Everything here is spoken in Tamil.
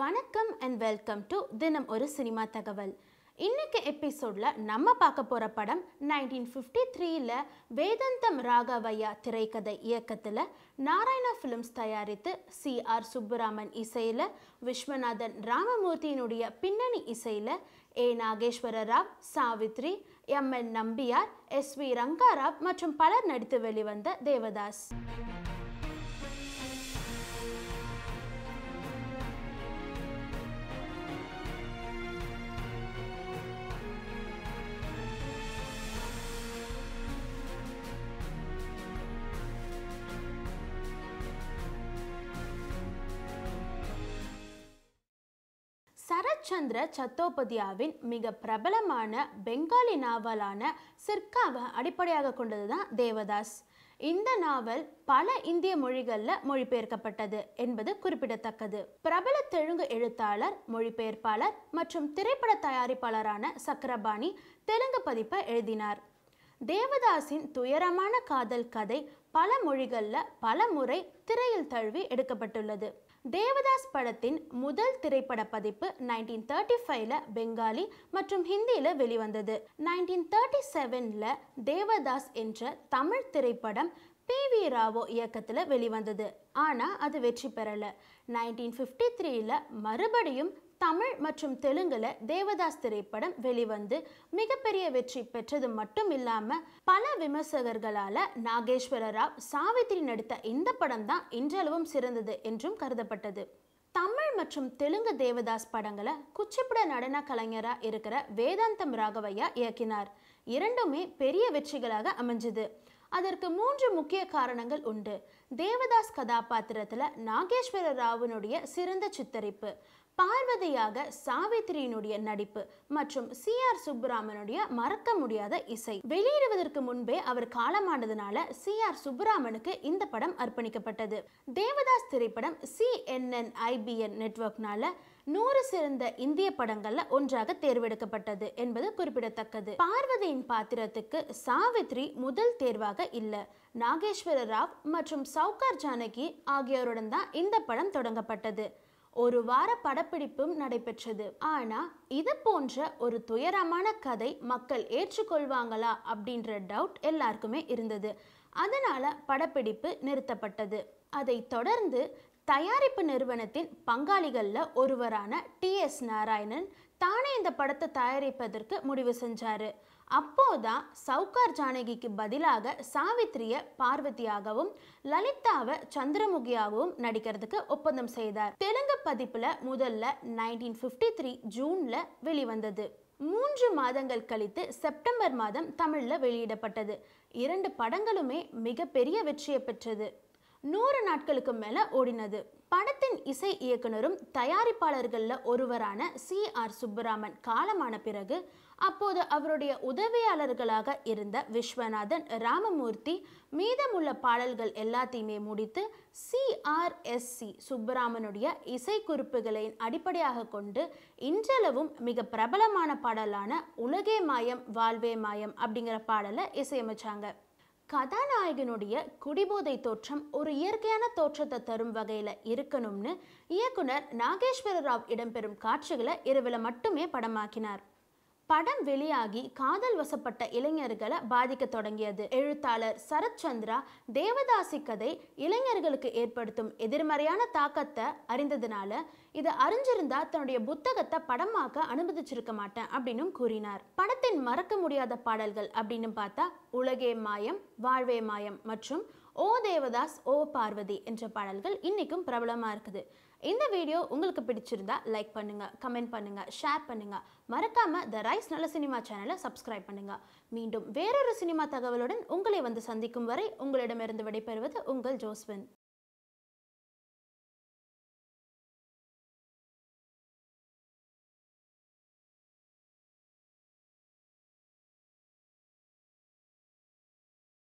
வணக்கம் அண்ட் வெல்கம் டு தினம் ஒரு சினிமா தகவல் இன்னைக்கு எபிசோடில் நம்ம பார்க்க போகிற படம் நைன்டீன் ஃபிஃப்டி த்ரீயில் வேதந்தம் ராகவையா திரைக்கதை இயக்கத்தில் நாராயணா ஃபிலிம்ஸ் தயாரித்து சி ஆர் சுப்புராமன் இசையில் விஸ்வநாதன் ராமமூர்த்தியினுடைய பின்னணி இசையில் A Nageswara Rao Savitri M N Nambiar S V Rangarao மற்றும் பலர் நடித்து வெளிவந்த தேவதாஸ் பூர்ணச்சந்திர சத்தோபதியாவின் மிக பிரபலமான பெங்காலி நாவலான சிர்காவை அடிப்படையாக கொண்டது தான் தேவதாஸ் இந்த நாவல் பல இந்திய மொழிகளில் மொழிபெயர்க்கப்பட்டது என்பது குறிப்பிடத்தக்கது பிரபல தெலுங்கு எழுத்தாளர் மொழிபெயர்ப்பாளர் மற்றும் திரைப்பட தயாரிப்பாளரான சக்கரபாணி தெலுங்கு பதிப்பை எழுதினார் தேவதாசின் துயரமான காதல் கதை பல மொழிகளில் பல முறை திரையில் தழுவி எடுக்கப்பட்டுள்ளது தேவதாஸ் படத்தின் முதல் திரைப்பட பதிப்பு நைன்டீன் தேர்ட்டி ஃபைவ்ல பெங்காலி மற்றும் ஹிந்தியில் வெளிவந்தது நைன்டீன் தேர்ட்டி செவனில் தேவதாஸ் என்ற தமிழ் திரைப்படம் பி வி ராவோ இயக்கத்தில் வெளிவந்தது ஆனால் அது வெற்றி பெறலை நைன்டீன் ஃபிஃப்டி த்ரீயில் மறுபடியும் தமிழ் மற்றும் தெலுங்கில் தேவதாஸ் திரைப்படம் வெளிவந்து மிகப்பெரிய வெற்றி பெற்றது மட்டும் இல்லாமல் பல விமர்சகர்களால் நாகேஸ்வர ராவ் சாவித்ரி நடித்த இந்த படம் தான் இன்றளவும் சிறந்தது என்றும் கருதப்பட்டது தமிழ் மற்றும் தெலுங்கு தேவதாஸ் படங்களை குச்சிப்பட நடன கலைஞராக இருக்கிற வேதாந்தம் ராகவையா இயக்கினார் இரண்டுமே பெரிய வெற்றிகளாக அமைஞ்சது அதற்கு மூன்று முக்கிய காரணங்கள் உண்டு தேவதாஸ் கதாபாத்திரத்தில் நாகேஸ்வர ராவனுடைய சிறந்த சித்தரிப்பு பார்வதியாக சாவித்திரியினுடைய நடிப்பு மற்றும் சி ஆர் சுப்புராமனுடைய மறக்க முடியாத இசை வெளியிடுவதற்கு முன்பே அவர் காலமானதுனால சி ஆர் சுப்புராமனுக்கு இந்த படம் அர்ப்பணிக்கப்பட்டது தேவதாஸ் திரைப்படம் சிஎன்என் ஐபிஎன் நெட்ஒர்க்னால நூறு சிறந்த இந்திய படங்கள்ல ஒன்றாக தேர்வெடுக்கப்பட்டது என்பது குறிப்பிடத்தக்கது பார்வதியின் பாத்திரத்துக்கு சாவித்ரி முதல் தேர்வாக இல்ல நாகேஸ்வர ராவ் மற்றும் சவுகார் ஜானகி ஆகியோருடன் தான் இந்த படம் தொடங்கப்பட்டது ஒரு வார படப்பிடிப்பும் நடைபெற்றது ஆனா இது போன்ற ஒரு துயரமான கதை மக்கள் ஏற்றுக்கொள்வாங்களா அப்படின்ற டவுட் எல்லாருக்குமே இருந்தது அதனால படப்பிடிப்பு நிறுத்தப்பட்டது அதை தொடர்ந்து தயாரிப்பு நிறுவனத்தின் பங்காளிகளில் ஒருவரான டி எஸ் நாராயணன் தானே இந்த படத்தை தயாரிப்பதற்கு முடிவு செஞ்சார் அப்போதான் சவுகார் ஜானகிக்கு பதிலாக சாவித்ரிய பார்வதியாகவும் லலிதாவை சந்திரமுகியாகவும் நடிக்கிறதுக்கு ஒப்பந்தம் செய்தார் தெலுங்கு பதிப்பில் முதல்ல நைன்டீன் ஃபிஃப்டி த்ரீ ஜூனில் வெளிவந்தது மூன்று மாதங்கள் கழித்து செப்டம்பர் மாதம் தமிழில் வெளியிடப்பட்டது இரண்டு படங்களுமே மிகப்பெரிய வெற்றியை பெற்றது நூறு நாட்களுக்கு மேலே ஓடினது படத்தின் இசை இயக்குனரும் தயாரிப்பாளர்களில் ஒருவரான சி ஆர் சுப்புராமன் காலமான பிறகு அப்போது அவருடைய உதவியாளர்களாக இருந்த விஸ்வநாதன் ராமமூர்த்தி மீதமுள்ள பாடல்கள் எல்லாத்தையுமே முடித்து சிஆர்எஸ்சி சுப்பராமனுடைய இசை குறிப்புகளை அடிப்படையாக கொண்டு இன்றளவும் மிக பிரபலமான பாடலான உலகே மாயம் வாழ்வே மாயம் அப்படிங்கிற பாடலை இசையமைச்சாங்க கதாநாயகனுடைய குடிபோதை தோற்றம் ஒரு இயற்கையான தோற்றத்தை தரும் வகையில் இருக்கணும்னு இயக்குனர் நாகேஸ்வர ராவ் இடம்பெறும் காட்சிகளை இரவில் மட்டுமே படமாக்கினார் படம் வெளியாகி காதல் வசப்பட்ட இளைஞர்களை பாதிக்க தொடங்கியது எழுத்தாளர் சரத்சந்திரா தேவதாசி கதை இளைஞர்களுக்கு ஏற்படுத்தும் எதிர்மறையான தாக்கத்தை அறிந்ததுனால இதை அறிஞ்சிருந்தா தன்னுடைய புத்தகத்தை படமாக்க அனுமதிச்சிருக்க மாட்டேன் அப்படின்னு கூறினார் படத்தின் மறக்க முடியாத பாடல்கள் அப்படின்னு பார்த்தா உலகே மாயம் வாழ்வே மாயம் மற்றும் ஓ தேவதாஸ் ஓ பார்வதி என்ற பாடல்கள் இன்றைக்கும் பிரபலமாக இருக்குது இந்த வீடியோ உங்களுக்கு பிடிச்சிருந்தா லைக் பண்ணுங்கள் கமெண்ட் பண்ணுங்கள் ஷேர் பண்ணுங்கள் மறக்காமல் த ரைஸ் நல்ல சினிமா சேனலை சப்ஸ்கிரைப் பண்ணுங்கள் மீண்டும் வேறொரு சினிமா தகவலுடன் உங்களை வந்து சந்திக்கும் வரை உங்களிடமிருந்து விடைபெறுவது உங்கள் ஜோஸ்வின்